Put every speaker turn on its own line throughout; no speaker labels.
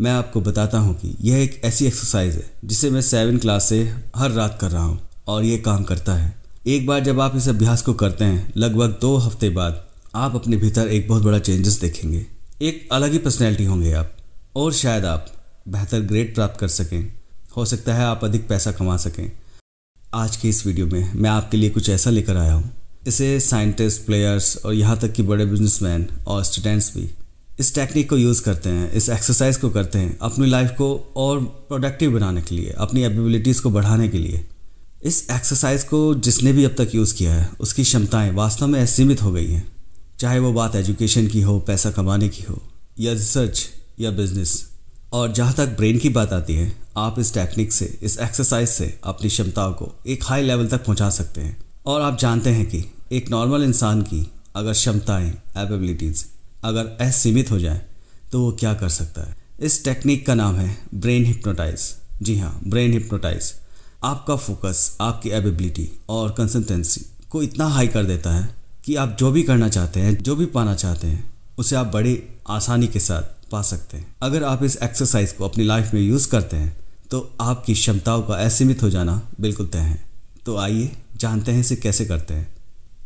मैं आपको बताता हूँ कि यह एक ऐसी एक्सरसाइज है जिसे मैं सेवन क्लास से हर रात कर रहा हूँ और ये काम करता है एक बार जब आप इस अभ्यास को करते हैं लगभग दो हफ्ते बाद आप अपने भीतर एक बहुत बड़ा चेंजेस देखेंगे एक अलग ही पर्सनैलिटी होंगे आप और शायद आप बेहतर ग्रेड प्राप्त कर सकें हो सकता है आप अधिक पैसा कमा सकें आज के इस वीडियो में मैं आपके लिए कुछ ऐसा लेकर आया हूँ इसे साइंटिस्ट प्लेयर्स और यहाँ तक कि बड़े बिजनेसमैन और स्टूडेंट्स भी इस टेक्निक को यूज़ करते हैं इस एक्सरसाइज को करते हैं अपनी लाइफ को और प्रोडक्टिव बनाने के लिए अपनी एबिलिटीज़ को बढ़ाने के लिए इस एक्सरसाइज को जिसने भी अब तक यूज़ किया है उसकी क्षमताएं वास्तव में सीमित हो गई हैं चाहे वो बात एजुकेशन की हो पैसा कमाने की हो या रिसर्च या बिजनेस और जहाँ तक ब्रेन की बात आती है आप इस टेक्निक से इस एक्सरसाइज से अपनी क्षमताओं को एक हाई लेवल तक पहुँचा सकते हैं और आप जानते हैं कि एक नॉर्मल इंसान की अगर क्षमताएँ एबिलिटीज़ अगर असीमित हो जाए तो वो क्या कर सकता है इस टेक्निक का नाम है ब्रेन हिप्नोटाइज जी हाँ ब्रेन हिप्नोटाइज आपका फोकस आपकी एबिलिटी और कंसिस्टेंसी को इतना हाई कर देता है कि आप जो भी करना चाहते हैं जो भी पाना चाहते हैं उसे आप बड़ी आसानी के साथ पा सकते हैं अगर आप इस एक्सरसाइज को अपनी लाइफ में यूज़ करते हैं तो आपकी क्षमताओं का असीमित हो जाना बिल्कुल तय है तो आइए जानते हैं इसे कैसे करते हैं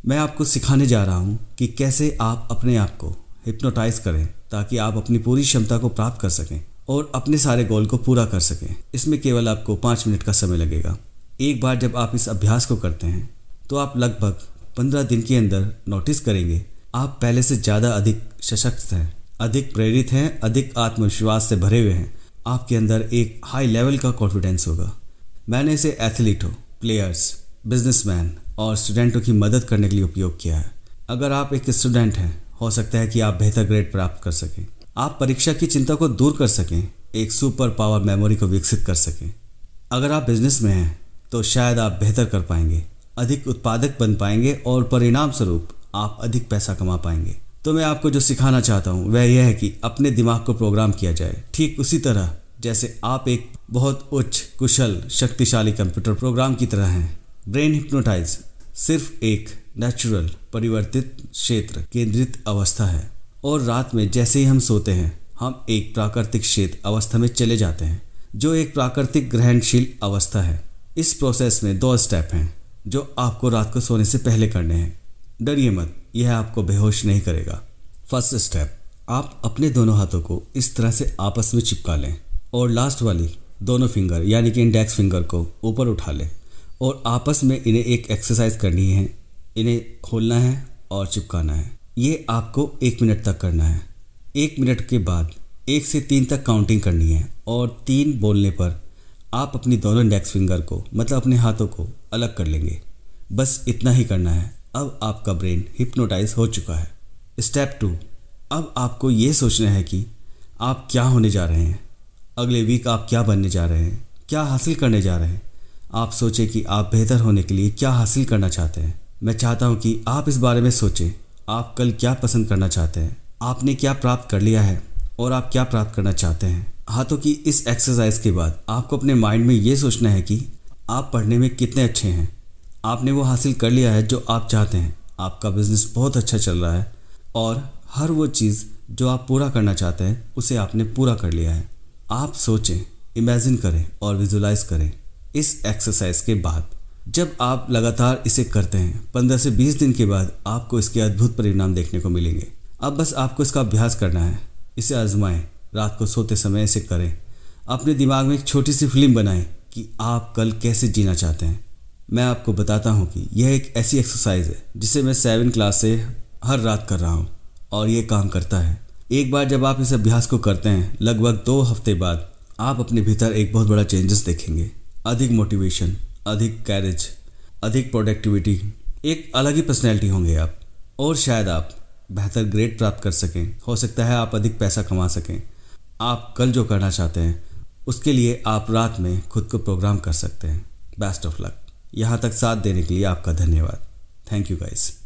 मैं आपको सिखाने जा रहा हूँ कि कैसे आप अपने आप को हिप्नोटाइज करें ताकि आप अपनी पूरी क्षमता को प्राप्त कर सकें और अपने सारे गोल को पूरा कर सकें इसमें केवल आपको पाँच मिनट का समय लगेगा एक बार जब आप इस अभ्यास को करते हैं तो आप लगभग पंद्रह दिन के अंदर नोटिस करेंगे आप पहले से ज़्यादा अधिक सशक्त हैं अधिक प्रेरित हैं अधिक आत्मविश्वास से भरे हुए हैं आपके अंदर एक हाई लेवल का कॉन्फिडेंस होगा मैंने इसे एथलीटों प्लेयर्स बिजनेसमैन और स्टूडेंटों की मदद करने के लिए उपयोग किया है अगर आप एक स्टूडेंट हैं हो सकता है कि आप बेहतर ग्रेड प्राप्त कर सकें आप परीक्षा की चिंता को दूर कर सकें एक सुपर पावर मेमोरी को विकसित कर सकें अगर आप बिजनेस में हैं तो शायद आप बेहतर कर पाएंगे अधिक उत्पादक बन पाएंगे और परिणाम स्वरूप आप अधिक पैसा कमा पाएंगे तो मैं आपको जो सिखाना चाहता हूँ वह यह है कि अपने दिमाग को प्रोग्राम किया जाए ठीक उसी तरह जैसे आप एक बहुत उच्च कुशल शक्तिशाली कंप्यूटर प्रोग्राम की तरह हैं ब्रेन हिप्नोटाइज सिर्फ एक नेचुरल परिवर्तित क्षेत्र केंद्रित अवस्था है और रात में जैसे ही हम सोते हैं हम एक प्राकृतिक क्षेत्र अवस्था में चले जाते हैं जो एक प्राकृतिक ग्रहणशील अवस्था है इस प्रोसेस में दो स्टेप हैं जो आपको रात को सोने से पहले करने हैं डरिए मत यह आपको बेहोश नहीं करेगा फर्स्ट स्टेप आप अपने दोनों हाथों को इस तरह से आपस में चिपका लें और लास्ट वाली दोनों फिंगर यानी कि इंडेक्स फिंगर को ऊपर उठा लें और आपस में इन्हें एक एक्सरसाइज करनी है इन्हें खोलना है और चिपकाना है ये आपको एक मिनट तक करना है एक मिनट के बाद एक से तीन तक काउंटिंग करनी है और तीन बोलने पर आप अपनी दोनों इंडेक्स फिंगर को मतलब अपने हाथों को अलग कर लेंगे बस इतना ही करना है अब आपका ब्रेन हिप्नोटाइज हो चुका है स्टेप टू अब आपको ये सोचना है कि आप क्या होने जा रहे हैं अगले वीक आप क्या बनने जा रहे हैं क्या हासिल करने जा रहे हैं आप सोचें कि आप बेहतर होने के लिए क्या हासिल करना चाहते हैं मैं चाहता हूं कि आप इस बारे में सोचें आप कल क्या पसंद करना चाहते हैं आपने क्या प्राप्त कर लिया है और आप क्या प्राप्त करना चाहते हैं हाथों की इस एक्सरसाइज के बाद आपको अपने माइंड में ये सोचना है कि आप पढ़ने में कितने अच्छे हैं आपने वो हासिल कर लिया है जो आप चाहते हैं आपका बिजनेस बहुत अच्छा चल रहा है और हर वो चीज़ जो आप पूरा करना चाहते हैं उसे आपने पूरा कर लिया है आप सोचें इमेजिन करें और विजुलाइज करें इस एक्सरसाइज के बाद जब आप लगातार इसे करते हैं पंद्रह से बीस दिन के बाद आपको इसके अद्भुत परिणाम देखने को मिलेंगे अब बस आपको इसका अभ्यास करना है इसे आजमाएं रात को सोते समय इसे करें अपने दिमाग में एक छोटी सी फिल्म बनाएं कि आप कल कैसे जीना चाहते हैं मैं आपको बताता हूँ कि यह एक ऐसी एक्सरसाइज है जिसे मैं सेवन क्लास से हर रात कर रहा हूँ और ये काम करता है एक बार जब आप इस अभ्यास को करते हैं लगभग दो हफ्ते बाद आप अपने भीतर एक बहुत बड़ा चेंजेस देखेंगे अधिक मोटिवेशन अधिक कैरेज अधिक प्रोडक्टिविटी एक अलग ही पर्सनैलिटी होंगे आप और शायद आप बेहतर ग्रेड प्राप्त कर सकें हो सकता है आप अधिक पैसा कमा सकें आप कल जो करना चाहते हैं उसके लिए आप रात में खुद को प्रोग्राम कर सकते हैं बेस्ट ऑफ लक यहाँ तक साथ देने के लिए आपका धन्यवाद थैंक यू गाइज़